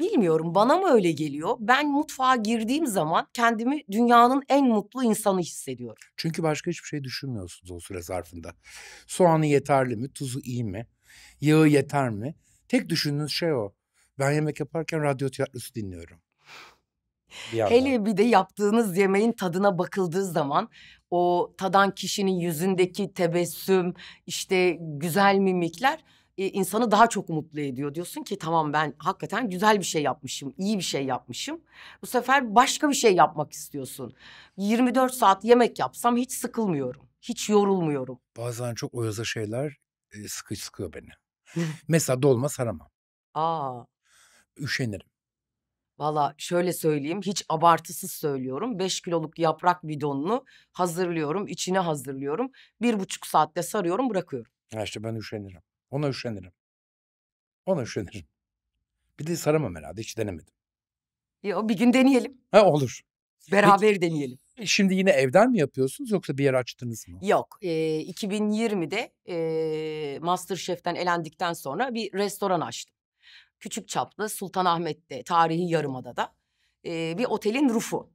Bilmiyorum bana mı öyle geliyor? Ben mutfağa girdiğim zaman kendimi dünyanın en mutlu insanı hissediyorum. Çünkü başka hiçbir şey düşünmüyorsunuz o süre zarfında. Soğanı yeterli mi? Tuzu iyi mi? Yağı yeter mi? Tek düşündüğünüz şey o. Ben yemek yaparken radyo tiyatrosu dinliyorum. Bir Hele bir de yaptığınız yemeğin tadına bakıldığı zaman o tadan kişinin yüzündeki tebessüm, işte güzel mimikler e, insanı daha çok mutlu ediyor. Diyorsun ki tamam ben hakikaten güzel bir şey yapmışım, iyi bir şey yapmışım. Bu sefer başka bir şey yapmak istiyorsun. 24 saat yemek yapsam hiç sıkılmıyorum, hiç yorulmuyorum. Bazen çok oyaza şeyler e, sıkı sıkıyor beni. Mesela dolma saramam. Aa. Üşenirim. Valla şöyle söyleyeyim hiç abartısız söylüyorum. Beş kiloluk yaprak bidonunu hazırlıyorum, içine hazırlıyorum. Bir buçuk saatte sarıyorum, bırakıyorum. Ya işte ben üşenirim. Ona üşenirim. Ona üşenirim. Bir de saramam herhalde hiç denemedim. Ya e, bir gün deneyelim. Ha olur. Beraber Peki, deneyelim. E, şimdi yine evden mi yapıyorsunuz yoksa bir yer açtınız mı? Yok. E, 2020'de e, Masterchef'ten elendikten sonra bir restoran açtım. Küçük çaplı Sultanahmet'te, tarihi Yarımada'da e, bir otelin rufu.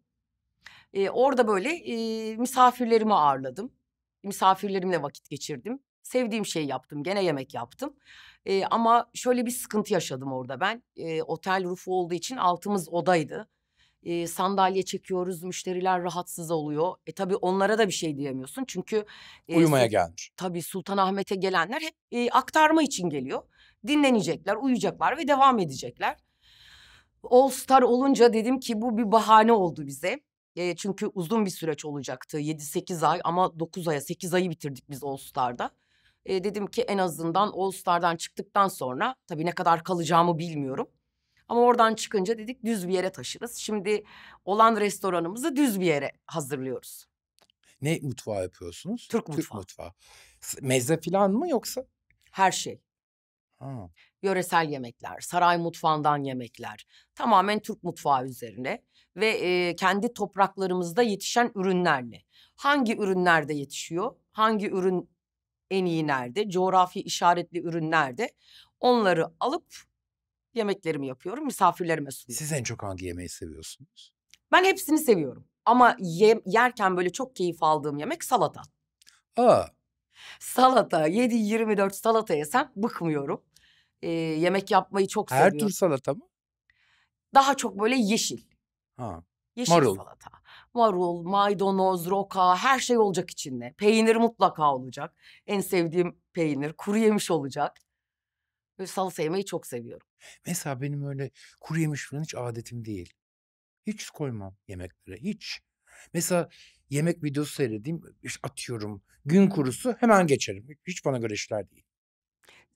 E, orada böyle e, misafirlerimi ağırladım. Misafirlerimle vakit geçirdim sevdiğim şeyi yaptım. Gene yemek yaptım. Ee, ama şöyle bir sıkıntı yaşadım orada ben. Ee, otel rufu olduğu için altımız odaydı. Ee, sandalye çekiyoruz, müşteriler rahatsız oluyor. E tabii onlara da bir şey diyemiyorsun çünkü... E, Uyumaya gelmiş. Tabii Sultanahmet'e gelenler hep e, aktarma için geliyor. Dinlenecekler, uyuyacaklar ve devam edecekler. All Star olunca dedim ki bu bir bahane oldu bize. E, çünkü uzun bir süreç olacaktı. 7-8 ay ama 9 aya 8 ayı bitirdik biz All Star'da. E, dedim ki en azından All Star'dan çıktıktan sonra tabii ne kadar kalacağımı bilmiyorum. Ama oradan çıkınca dedik düz bir yere taşırız. Şimdi olan restoranımızı düz bir yere hazırlıyoruz. Ne mutfağı yapıyorsunuz? Türk mutfağı. Türk mutfağı. Meze falan mı yoksa? Her şey. Ha. Yöresel yemekler, saray mutfağından yemekler. Tamamen Türk mutfağı üzerine ve e, kendi topraklarımızda yetişen ürünlerle. Hangi ürünlerde yetişiyor? Hangi ürün en iyi nerede, coğrafi işaretli ürünlerde onları alıp yemeklerimi yapıyorum, misafirlerime sunuyorum. Siz en çok hangi yemeği seviyorsunuz? Ben hepsini seviyorum. Ama ye, yerken böyle çok keyif aldığım yemek salata. Aa. Salata, 7-24 salata yesem bıkmıyorum. Ee, yemek yapmayı çok Her seviyorum. Her tür salata mı? Daha çok böyle yeşil. Ha. Yeşil marul. salata. Marul, maydanoz, roka her şey olacak içinde. Peynir mutlaka olacak. En sevdiğim peynir. Kuru yemiş olacak. böyle salsa yemeyi çok seviyorum. Mesela benim öyle kuru yemiş falan hiç adetim değil. Hiç koymam yemeklere hiç. Mesela yemek videosu seyredeyim atıyorum gün kurusu hemen geçerim. Hiç bana göre işler değil.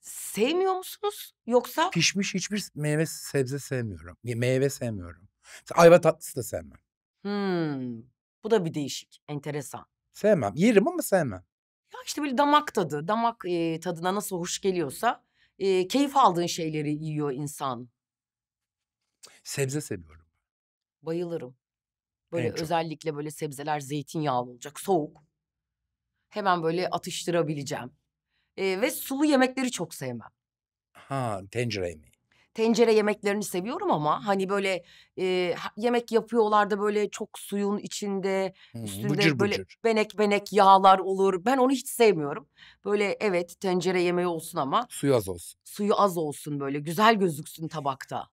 Sevmiyor musunuz yoksa? Pişmiş hiçbir meyve sebze sevmiyorum. Meyve sevmiyorum. Ayva tatlısı da sevmem. Hmm, Bu da bir değişik, enteresan. Sevmem. Yerim ama sevmem. Ya, işte, böyle damak tadı, damak, eee, tadına nasıl hoş geliyorsa, eee, keyif aldığın şeyleri yiyor insan. Sebze seviyorum. Bayılırım. Böyle özellikle böyle sebzeler zeytinyağlı olacak, soğuk. Hemen böyle atıştırabileceğim. Eee, ve sulu yemekleri çok sevmem. Ha, tencere yemeği tencere yemeklerini seviyorum ama hani böyle e, yemek yapıyorlar da böyle çok suyun içinde hmm, üstünde bucur, böyle bucur. benek benek yağlar olur. Ben onu hiç sevmiyorum. Böyle evet tencere yemeği olsun ama suyu az olsun. Suyu az olsun böyle güzel gözüksün tabakta.